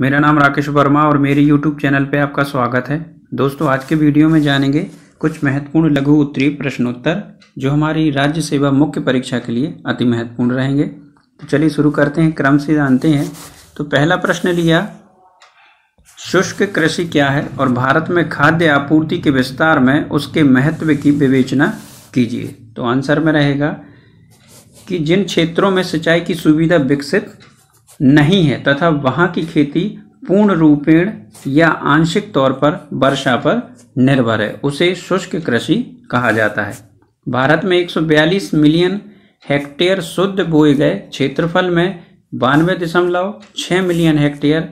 मेरा नाम राकेश वर्मा और मेरे YouTube चैनल पे आपका स्वागत है दोस्तों आज के वीडियो में जानेंगे कुछ महत्वपूर्ण लघु उत्तरी प्रश्नोत्तर जो हमारी राज्य सेवा मुख्य परीक्षा के लिए अति महत्वपूर्ण रहेंगे तो चलिए शुरू करते हैं क्रम से जानते हैं तो पहला प्रश्न लिया शुष्क कृषि क्या है और भारत में खाद्य आपूर्ति के विस्तार में उसके महत्व की विवेचना कीजिए तो आंसर में रहेगा कि जिन क्षेत्रों में सिंचाई की सुविधा विकसित नहीं है तथा वहाँ की खेती पूर्ण रूपेण या आंशिक तौर पर वर्षा पर निर्भर है उसे शुष्क कृषि कहा जाता है भारत में 142 मिलियन हेक्टेयर शुद्ध बोए गए क्षेत्रफल में बानवे दशमलव छः मिलियन हेक्टेयर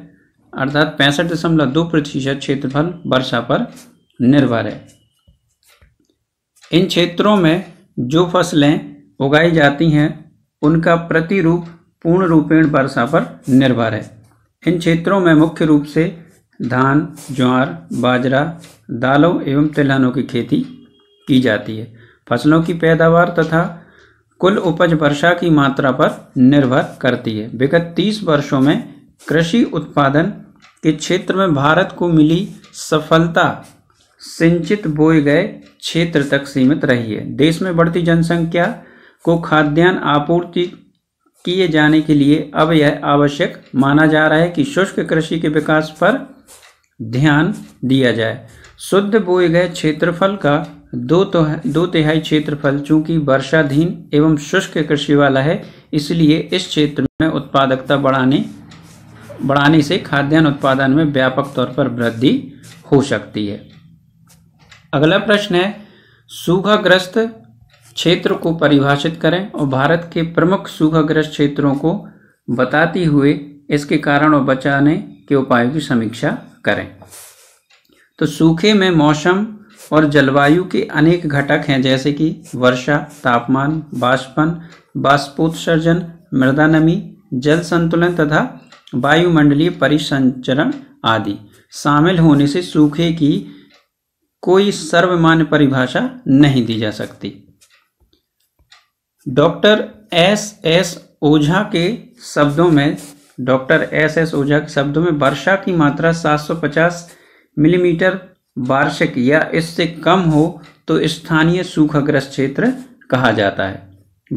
अर्थात पैंसठ दशमलव दो प्रतिशत क्षेत्रफल वर्षा पर निर्भर है इन क्षेत्रों में जो फसलें उगाई जाती हैं उनका प्रतिरूप पूर्ण रूपेण वर्षा पर निर्भर है इन क्षेत्रों में मुख्य रूप से धान ज्वार बाजरा दालों एवं तिलहनों की खेती की जाती है फसलों की पैदावार तथा कुल उपज वर्षा की मात्रा पर निर्भर करती है विगत 30 वर्षों में कृषि उत्पादन के क्षेत्र में भारत को मिली सफलता सिंचित बोए गए क्षेत्र तक सीमित रही है देश में बढ़ती जनसंख्या को खाद्यान्न आपूर्ति किए जाने के लिए अब यह आवश्यक माना जा रहा है कि शुष्क कृषि के विकास पर ध्यान दिया जाए शुद्ध बोए गए क्षेत्रफल का दो तो दो तिहाई क्षेत्रफल चूंकि वर्षाधीन एवं शुष्क कृषि वाला है इसलिए इस क्षेत्र में उत्पादकता बढ़ाने बढ़ाने से खाद्यान्न उत्पादन में व्यापक तौर पर वृद्धि हो सकती है अगला प्रश्न है सूखाग्रस्त क्षेत्र को परिभाषित करें और भारत के प्रमुख सूखाग्रस्त क्षेत्रों को बताते हुए इसके कारण और बचाने के उपायों की समीक्षा करें तो सूखे में मौसम और जलवायु के अनेक घटक हैं जैसे कि वर्षा तापमान बाष्पन बाष्पोत्सर्जन मृदा नमी जल संतुलन तथा वायुमंडलीय परिसंचरण आदि शामिल होने से सूखे की कोई सर्वमान्य परिभाषा नहीं दी जा सकती डॉक्टर एस एस ओझा के शब्दों में डॉक्टर एस एस ओझा के शब्दों में वर्षा की मात्रा 750 मिलीमीटर वार्षिक या इससे कम हो तो स्थानीय सूखाग्रस्त क्षेत्र कहा जाता है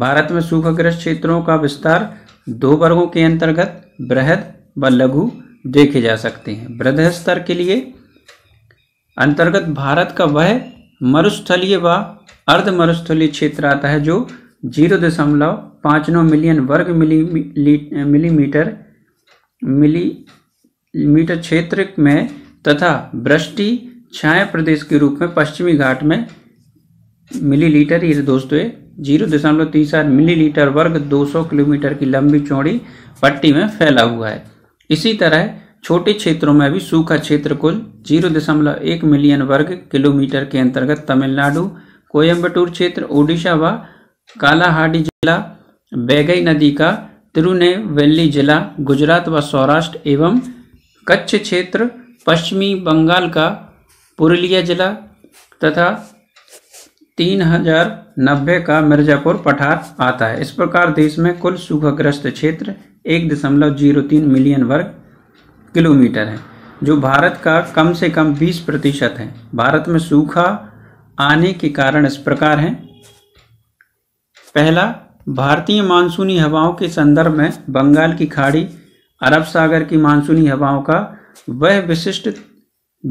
भारत में सूखाग्रस्त क्षेत्रों का विस्तार दो वर्गों के अंतर्गत बृहद व लघु देखे जा सकते हैं वृद्ध स्तर के लिए अंतर्गत भारत का वह मरुस्थलीय व अर्ध मरुस्थलीय क्षेत्र आता है जो जीरो दशमलव पाँच नौ मिलियन वर्ग मिली मिलीमीटर मिलीमीटर क्षेत्र में तथा वृष्टि छाया प्रदेश के रूप में पश्चिमी घाट में मिलीलीटर ये दोस्तों जीरो दशमलव तीन सात मिलीलीटर वर्ग 200 किलोमीटर की लंबी चौड़ी पट्टी में फैला हुआ है इसी तरह छोटे क्षेत्रों में भी सूखा क्षेत्र कुल जीरो दशमलव एक मिलियन वर्ग किलोमीटर के अंतर्गत तमिलनाडु कोयम्बटूर क्षेत्र ओडिशा व कालाहाडी जिला बैगई नदी का तिरुनेवेली जिला गुजरात व सौराष्ट्र एवं कच्छ क्षेत्र पश्चिमी बंगाल का पुरुलिया जिला तथा तीन हजार नब्बे का मिर्जापुर पठार आता है इस प्रकार देश में कुल सूखाग्रस्त क्षेत्र एक दशमलव जीरो तीन मिलियन वर्ग किलोमीटर है जो भारत का कम से कम बीस प्रतिशत है भारत में सूखा आने के कारण इस प्रकार हैं पहला भारतीय मानसूनी हवाओं के संदर्भ में बंगाल की खाड़ी अरब सागर की मानसूनी हवाओं का वह विशिष्ट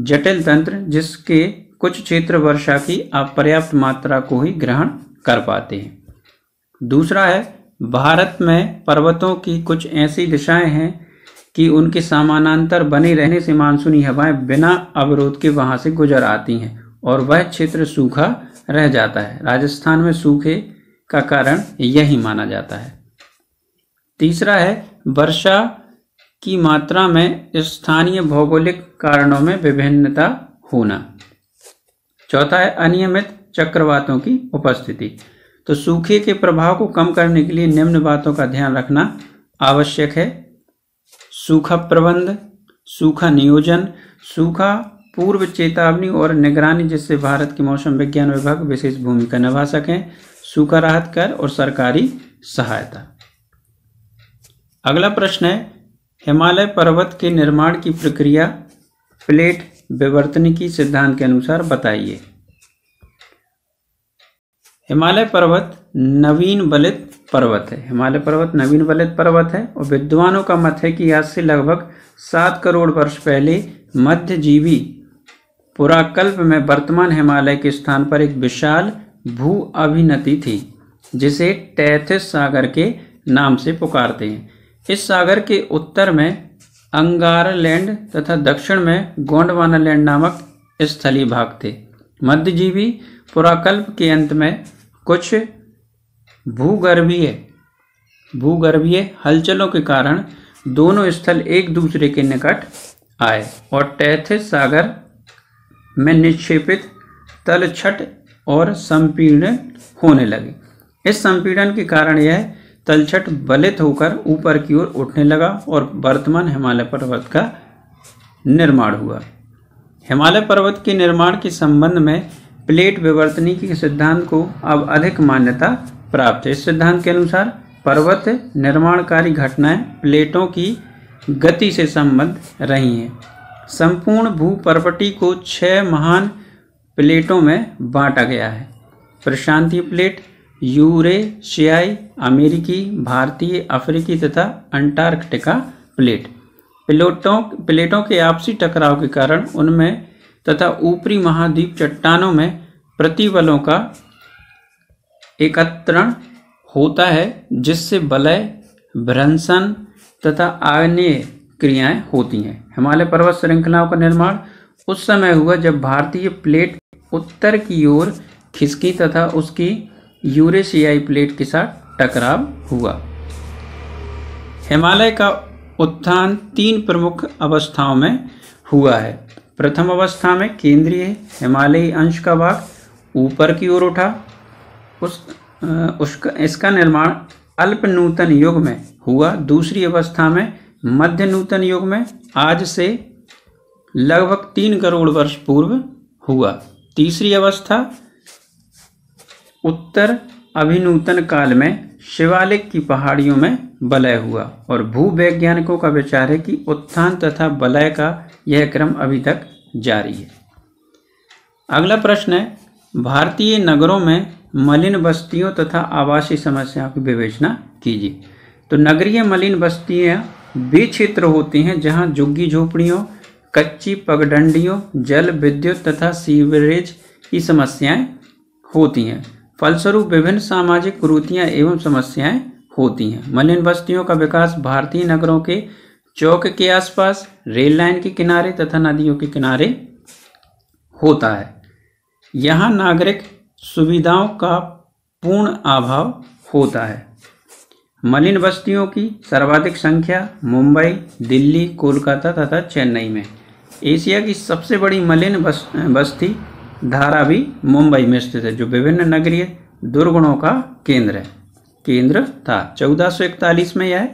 जटिल तंत्र जिसके कुछ क्षेत्र वर्षा की अपर्याप्त मात्रा को ही ग्रहण कर पाते हैं दूसरा है भारत में पर्वतों की कुछ ऐसी दिशाएं हैं कि उनके समानांतर बने रहने से मानसूनी हवाएं बिना अवरोध के वहां से गुजर आती हैं और वह क्षेत्र सूखा रह जाता है राजस्थान में सूखे का कारण यही माना जाता है तीसरा है वर्षा की मात्रा में स्थानीय भौगोलिक कारणों में विभिन्नता होना चौथा है अनियमित चक्रवातों की उपस्थिति तो सूखे के प्रभाव को कम करने के लिए निम्न बातों का ध्यान रखना आवश्यक है सूखा प्रबंध सूखा नियोजन सूखा पूर्व चेतावनी और निगरानी जिससे भारत के मौसम विज्ञान विभाग विशेष भूमिका निभा सकें सूखा राहत कर और सरकारी सहायता अगला प्रश्न है हिमालय पर्वत के निर्माण की प्रक्रिया प्लेट विवर्तनिकी सिद्धांत के अनुसार बताइए हिमालय पर्वत नवीन बलित पर्वत है हिमालय पर्वत नवीन बलित पर्वत है और विद्वानों का मत है कि आज से लगभग सात करोड़ वर्ष पहले मध्यजीवी पुराकल्प में वर्तमान हिमालय के स्थान पर एक विशाल भू अभिनति थी जिसे टैथिस सागर के नाम से पुकारते हैं इस सागर के उत्तर में अंगारलैंड तथा दक्षिण में गोंडवानालैंड नामक स्थलीय भाग थे मध्यजीवी पुराकल्प के अंत में कुछ भूगर्भीय भूगर्भीय हलचलों के कारण दोनों स्थल एक दूसरे के निकट आए और टैथिस सागर में निक्षेपित तलछट और संपीड़न होने लगे इस संपीड़न के कारण यह तलछट बलित होकर ऊपर की ओर उठने लगा और वर्तमान हिमालय पर्वत का निर्माण हुआ हिमालय पर्वत के निर्माण के संबंध में प्लेट विवर्तनी के सिद्धांत को अब अधिक मान्यता प्राप्त है इस सिद्धांत के अनुसार पर्वत निर्माणकारी घटनाएं प्लेटों की गति से संबद्ध रही हैं संपूर्ण भूपर्वटी को छह महान प्लेटों में बांटा गया है प्रशांतीय प्लेट यूरेशियाई अमेरिकी भारतीय अफ्रीकी तथा अंटार्कटिका प्लेट प्लेटों प्लेटों के आपसी टकराव के कारण उनमें तथा ऊपरी महाद्वीप चट्टानों में प्रतिबलों का एकत्रण होता है जिससे बलय भ्रंसन तथा आग्नेय क्रियाएं होती हैं हिमालय पर्वत श्रृंखलाओं का निर्माण उस समय हुआ जब भारतीय प्लेट उत्तर की ओर खिसकी तथा उसकी यूरेशियाई प्लेट के साथ टकराव हुआ हिमालय का उत्थान तीन प्रमुख अवस्थाओं में हुआ है प्रथम अवस्था में केंद्रीय हिमालयी अंश का भाग ऊपर की ओर उठा उस उसका इसका निर्माण अल्प नूतन युग में हुआ दूसरी अवस्था में मध्य नूतन युग में आज से लगभग तीन करोड़ वर्ष पूर्व हुआ तीसरी अवस्था उत्तर अभिनूतन काल में शिवालिक की पहाड़ियों में बलय हुआ और भू वैज्ञानिकों का विचार है कि उत्थान तथा बलय का यह क्रम अभी तक जारी है अगला प्रश्न है भारतीय नगरों में मलिन बस्तियों तथा आवासीय समस्याओं की विवेचना कीजिए तो नगरीय मलिन बस्तियाँ वे क्षेत्र होते हैं जहाँ झुग्गी झोपड़ियों कच्ची पगडंडियों जल विद्युत तथा सीवरेज की समस्याएं होती हैं फलस्वरूप विभिन्न सामाजिक कुरूतियाँ एवं समस्याएं होती हैं मलिन बस्तियों का विकास भारतीय नगरों के चौक के आसपास रेल लाइन के किनारे तथा नदियों के किनारे होता है यहाँ नागरिक सुविधाओं का पूर्ण अभाव होता है मलिन बस्तियों की सर्वाधिक संख्या मुंबई दिल्ली कोलकाता तथा चेन्नई में एशिया की सबसे बड़ी मलिन बस बस्ती धारा भी मुंबई में स्थित है जो विभिन्न नगरीय दुर्गुणों का केंद्र है केंद्र था 1441 में यह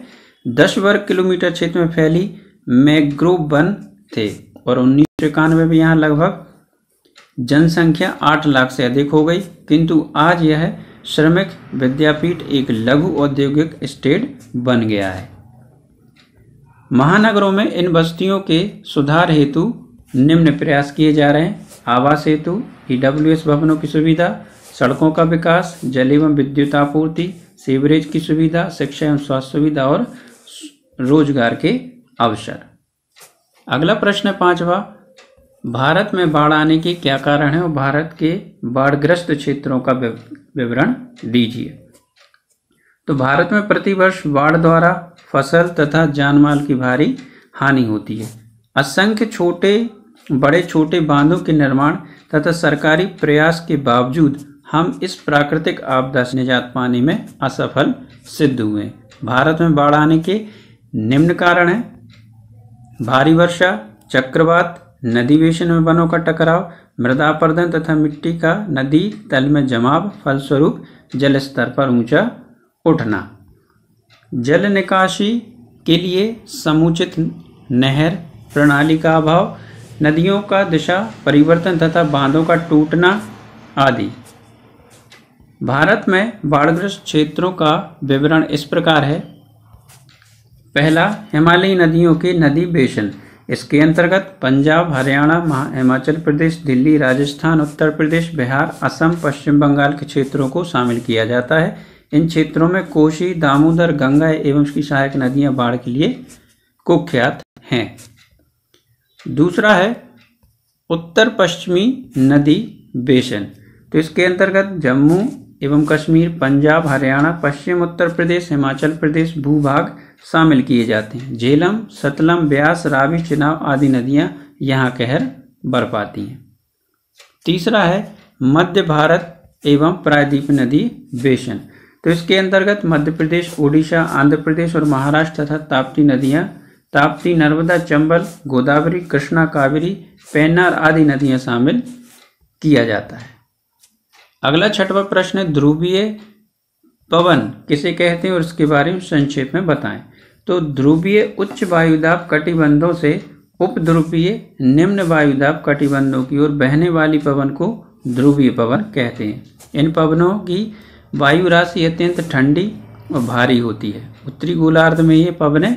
दस वर्ग किलोमीटर क्षेत्र में फैली मैग्रोव वन थे और उन्नीस सौ इक्यानवे में यहाँ लगभग जनसंख्या आठ लाख से अधिक हो गई किंतु आज यह श्रमिक विद्यापीठ एक लघु औद्योगिक स्टेट बन गया है महानगरों में इन बस्तियों के सुधार हेतु निम्न प्रयास किए जा रहे हैं आवास हेतु ई e भवनों की सुविधा सड़कों का विकास जल एवं विद्युत आपूर्ति सीवरेज की सुविधा शिक्षा एवं स्वास्थ्य सुविधा और रोजगार के अवसर अगला प्रश्न पांचवा भारत में बाढ़ आने के क्या कारण है और भारत के बाढ़ग्रस्त क्षेत्रों का विवरण दीजिए तो भारत में प्रतिवर्ष बाढ़ द्वारा फसल तथा जानमाल की भारी हानि होती है असंख्य छोटे बड़े छोटे बांधों के निर्माण तथा सरकारी प्रयास के बावजूद हम इस प्राकृतिक आपदा से निजात पाने में असफल सिद्ध हुए भारत में बाढ़ आने के निम्न कारण हैं भारी वर्षा चक्रवात नदी बेशन में वनों का टकराव मृदा अपरदन तथा मिट्टी का नदी तल में जमाव फलस्वरूप जल स्तर पर ऊंचा उठना जल निकासी के लिए समुचित नहर प्रणाली का अभाव नदियों का दिशा परिवर्तन तथा बांधों का टूटना आदि भारत में बाढ़ग्रस्त क्षेत्रों का विवरण इस प्रकार है पहला हिमालयी नदियों के नदी बेसन इसके अंतर्गत पंजाब हरियाणा हिमाचल प्रदेश दिल्ली राजस्थान उत्तर प्रदेश बिहार असम पश्चिम बंगाल के क्षेत्रों को शामिल किया जाता है इन क्षेत्रों में कोशी दामोदर गंगा एवं उसकी सहायक नदियां बाढ़ के लिए कुख्यात हैं दूसरा है उत्तर पश्चिमी नदी बेसन तो इसके अंतर्गत जम्मू एवं कश्मीर पंजाब हरियाणा पश्चिम उत्तर प्रदेश हिमाचल प्रदेश भूभाग शामिल किए जाते हैं झेलम सतलम ब्यास रावी चिनाव आदि नदियां यहाँ कहर बर पाती हैं तीसरा है मध्य भारत एवं प्रायद्वीप नदी बेसन तो इसके अंतर्गत मध्य प्रदेश उड़ीसा आंध्र प्रदेश और महाराष्ट्र तथा ताप्ती नदियाँ ताप्ती नर्मदा चंबल गोदावरी कृष्णा कावेरी पैनार आदि नदियाँ शामिल किया जाता है अगला छठवा प्रश्न है ध्रुवीय पवन किसे कहते हैं और इसके बारे में संक्षेप में बताएं तो ध्रुवीय उच्च वायुदाब कटिबंधों से उपध्रुवीय निम्न वायुदाब कटिबंधों की ओर बहने वाली पवन को ध्रुवीय पवन कहते हैं इन पवनों की वायु राशि अत्यंत ठंडी और भारी होती है उत्तरी गोलार्ध में ये पवनें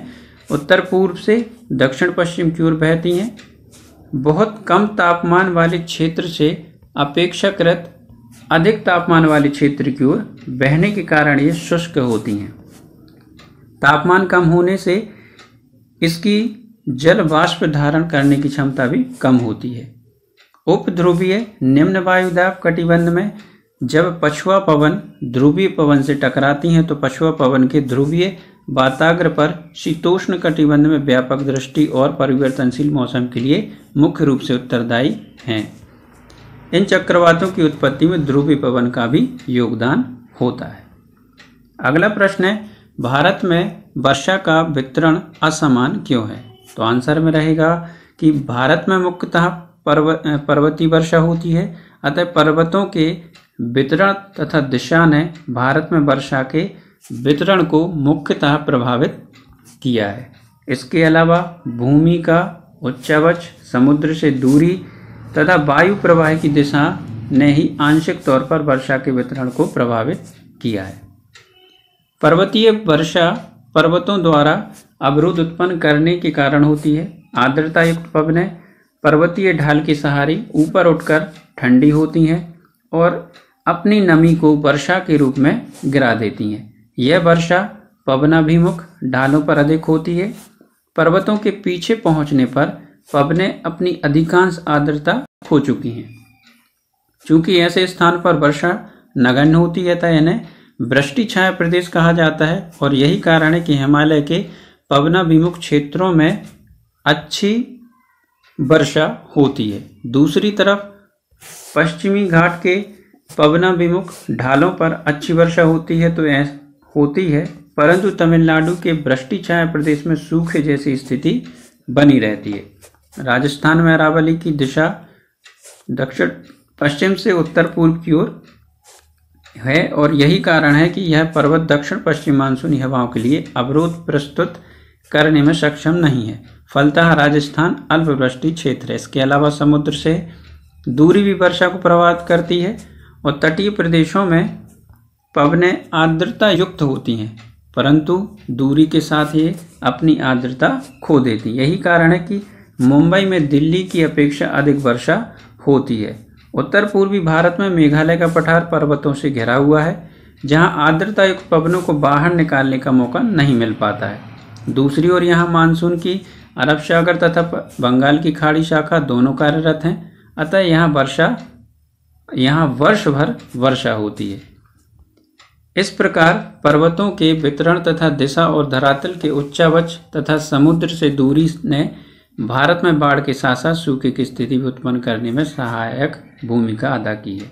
उत्तर पूर्व से दक्षिण पश्चिम की ओर बहती हैं बहुत कम तापमान वाले क्षेत्र से अपेक्षाकृत अधिक तापमान वाले क्षेत्र की ओर बहने के कारण ये शुष्क होती हैं तापमान कम होने से इसकी जल बाष्प धारण करने की क्षमता भी कम होती है उपध्रुवीय निम्न वायुदाब कटिबंध में जब पछुआ पवन ध्रुवीय पवन से टकराती हैं तो पछुआ पवन के ध्रुवीय वाताग्र पर शीतोष्ण कटिबंध में व्यापक दृष्टि और परिवर्तनशील मौसम के लिए मुख्य रूप से उत्तरदायी हैं इन चक्रवातों की उत्पत्ति में ध्रुवीय पवन का भी योगदान होता है अगला प्रश्न है भारत में वर्षा का वितरण असमान क्यों है तो आंसर में रहेगा कि भारत में मुख्यतः पर्व पर्वतीय वर्षा होती है अतः पर्वतों के वितरण तथा दिशा ने भारत में वर्षा के वितरण को मुख्यतः प्रभावित किया है इसके अलावा भूमि का उच्चावच समुद्र से दूरी तथा वायु प्रवाह की दिशा ने ही आंशिक तौर पर वर्षा के वितरण को प्रभावित किया है पर्वतीय वर्षा पर्वतों द्वारा अवरोध उत्पन्न करने के कारण होती है आर्द्रता युक्त पवनें पर्वतीय ढाल के सहारे ऊपर उठकर ठंडी होती हैं और अपनी नमी को वर्षा के रूप में गिरा देती हैं यह वर्षा पवनाभिमुख ढालों पर अधिक होती है पर्वतों के पीछे पहुंचने पर पवने अपनी अधिकांश आर्द्रता खो चुकी हैं चूंकि ऐसे स्थान पर वर्षा नगण्य होती है तय इन्हें वृष्टि छाया प्रदेश कहा जाता है और यही कारण है कि हिमालय के पवनाभिमुख क्षेत्रों में अच्छी वर्षा होती है दूसरी तरफ पश्चिमी घाट के पवनाभिमुख ढालों पर अच्छी वर्षा होती है तो होती है परंतु तमिलनाडु के वृष्टि छाया प्रदेश में सूखे जैसी स्थिति बनी रहती है राजस्थान में अरावली की दिशा दक्षिण पश्चिम से उत्तर पूर्व की ओर है और यही कारण है कि यह पर्वत दक्षिण पश्चिम मानसूनी हवाओं के लिए अवरोध प्रस्तुत करने में सक्षम नहीं है फलतः राजस्थान अल्पवृष्टि क्षेत्र है इसके अलावा समुद्र से दूरी भी वर्षा को प्रभावित करती है और तटीय प्रदेशों में पवनें आर्द्रता युक्त होती हैं परंतु दूरी के साथ ये अपनी आर्द्रता खो देती यही कारण है कि मुंबई में दिल्ली की अपेक्षा अधिक वर्षा होती है उत्तर पूर्वी भारत में मेघालय का पठार पर्वतों से घिरा हुआ है जहां आर्द्रता युक्त पवनों को बाहर निकालने का मौका नहीं मिल पाता है दूसरी ओर यहां मानसून की अरब सागर तथा बंगाल की खाड़ी शाखा दोनों कार्यरत हैं अतः यहाँ वर्षा यहाँ वर्ष भर वर्षा होती है इस प्रकार पर्वतों के वितरण तथा दिशा और धरातल के उच्चावच तथा समुद्र से दूरी ने भारत में बाढ़ के साथ साथ सूखे की स्थिति भी उत्पन्न करने में सहायक भूमिका अदा की है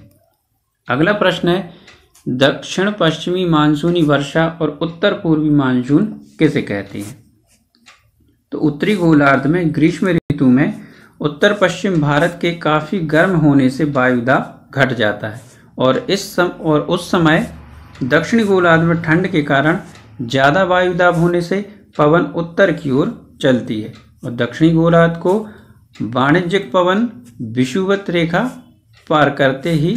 अगला प्रश्न है दक्षिण पश्चिमी मानसूनी वर्षा और उत्तर पूर्वी मानसून किसे कहते हैं तो उत्तरी गोलार्ध में ग्रीष्म ऋतु में उत्तर पश्चिम भारत के काफ़ी गर्म होने से वायुदा घट जाता है और इस सम और उस समय दक्षिणी गोलार्ध में ठंड के कारण ज़्यादा वायु दाब होने से पवन उत्तर की ओर चलती है और दक्षिणी गोलार्ध को वाणिज्यिक पवन विषुवत रेखा पार करते ही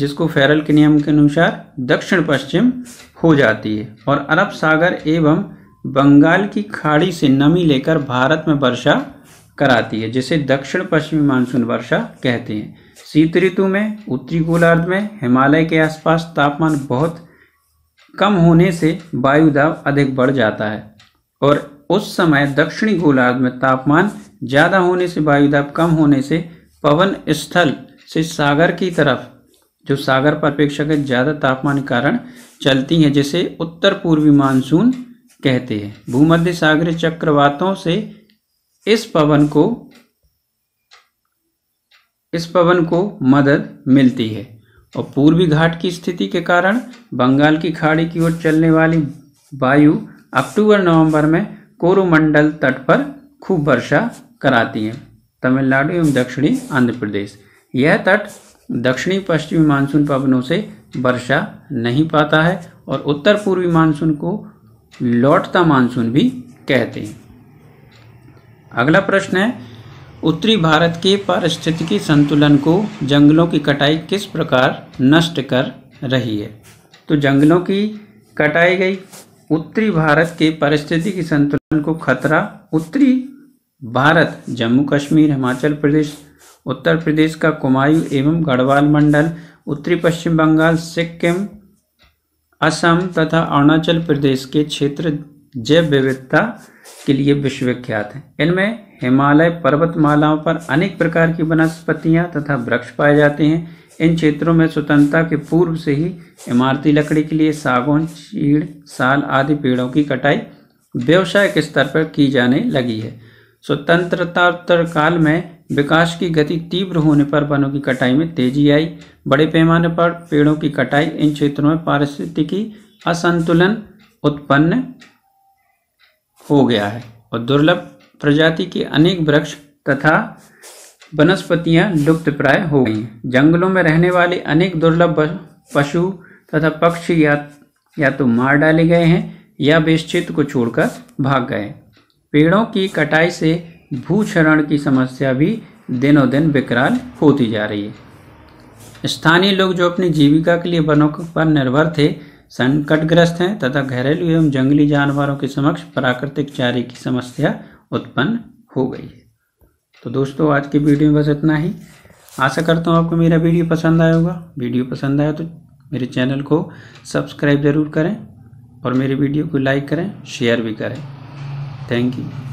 जिसको फेरल के नियम के अनुसार दक्षिण पश्चिम हो जाती है और अरब सागर एवं बंगाल की खाड़ी से नमी लेकर भारत में वर्षा कराती है जिसे दक्षिण पश्चिमी मानसून वर्षा कहते हैं शीत ऋतु में उत्तरी गोलार्ध में हिमालय के आसपास तापमान बहुत कम होने से वायु दाब अधिक बढ़ जाता है और उस समय दक्षिणी गोलार्ध में तापमान ज़्यादा होने से वायु दाब कम होने से पवन स्थल से सागर की तरफ जो सागर पर अपेक्षाकृत ज़्यादा तापमान के कारण चलती हैं जिसे उत्तर पूर्वी मानसून कहते हैं भूमध्य सागरी चक्रवातों से इस पवन को इस पवन को मदद मिलती है और पूर्वी घाट की स्थिति के कारण बंगाल की खाड़ी की ओर चलने वाली वायु अक्टूबर नवंबर में कोरोमंडल तट पर खूब वर्षा कराती है तमिलनाडु एवं दक्षिणी आंध्र प्रदेश यह तट दक्षिणी पश्चिमी मानसून पवनों से वर्षा नहीं पाता है और उत्तर पूर्वी मानसून को लौटता मानसून भी कहते हैं अगला प्रश्न है उत्तरी भारत के पारिस्थितिकी संतुलन को जंगलों की कटाई किस प्रकार नष्ट कर रही है तो जंगलों की कटाई गई उत्तरी भारत के पारिस्थितिकी संतुलन को खतरा उत्तरी भारत जम्मू कश्मीर हिमाचल प्रदेश उत्तर प्रदेश का कुमायूं एवं गढ़वाल मंडल उत्तरी पश्चिम बंगाल सिक्किम असम तथा अरुणाचल प्रदेश के क्षेत्र जैव विविधता के लिए विश्वविख्यात हैं इनमें हिमालय पर्वतमालाओं पर अनेक प्रकार की वनस्पतियां तथा वृक्ष पाए जाते हैं इन क्षेत्रों में स्वतंत्रता के पूर्व से ही इमारती लकड़ी के लिए सागौन चीड़ साल आदि पेड़ों की कटाई व्यवसायिक स्तर पर की जाने लगी है स्वतंत्रतात्तर काल में विकास की गति तीव्र होने पर वनों की कटाई में तेजी आई बड़े पैमाने पर पेड़ों की कटाई इन क्षेत्रों में पारिस्थितिकी असंतुलन उत्पन्न हो गया है और दुर्लभ प्रजाति के अनेक वृक्ष तथा वनस्पतियां लुप्त प्राय हो गई जंगलों में रहने वाले अनेक दुर्लभ पशु तथा पक्षी या या तो मार डाले गए हैं या वे को छोड़कर भाग गए पेड़ों की कटाई से भूक्षरण की समस्या भी दिनों दिन विकराल होती जा रही है स्थानीय लोग जो अपनी जीविका के लिए वनों पर निर्भर थे संकटग्रस्त हैं तथा घरेलू एवं जंगली जानवरों के समक्ष प्राकृतिक चारे की समस्या उत्पन्न हो गई है तो दोस्तों आज की वीडियो में बस इतना ही आशा करता हूँ आपको मेरा वीडियो पसंद आया होगा वीडियो पसंद आया तो मेरे चैनल को सब्सक्राइब ज़रूर करें और मेरे वीडियो को लाइक करें शेयर भी करें थैंक यू